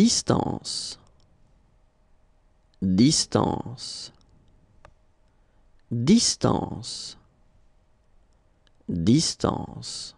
distance, distance, distance, distance.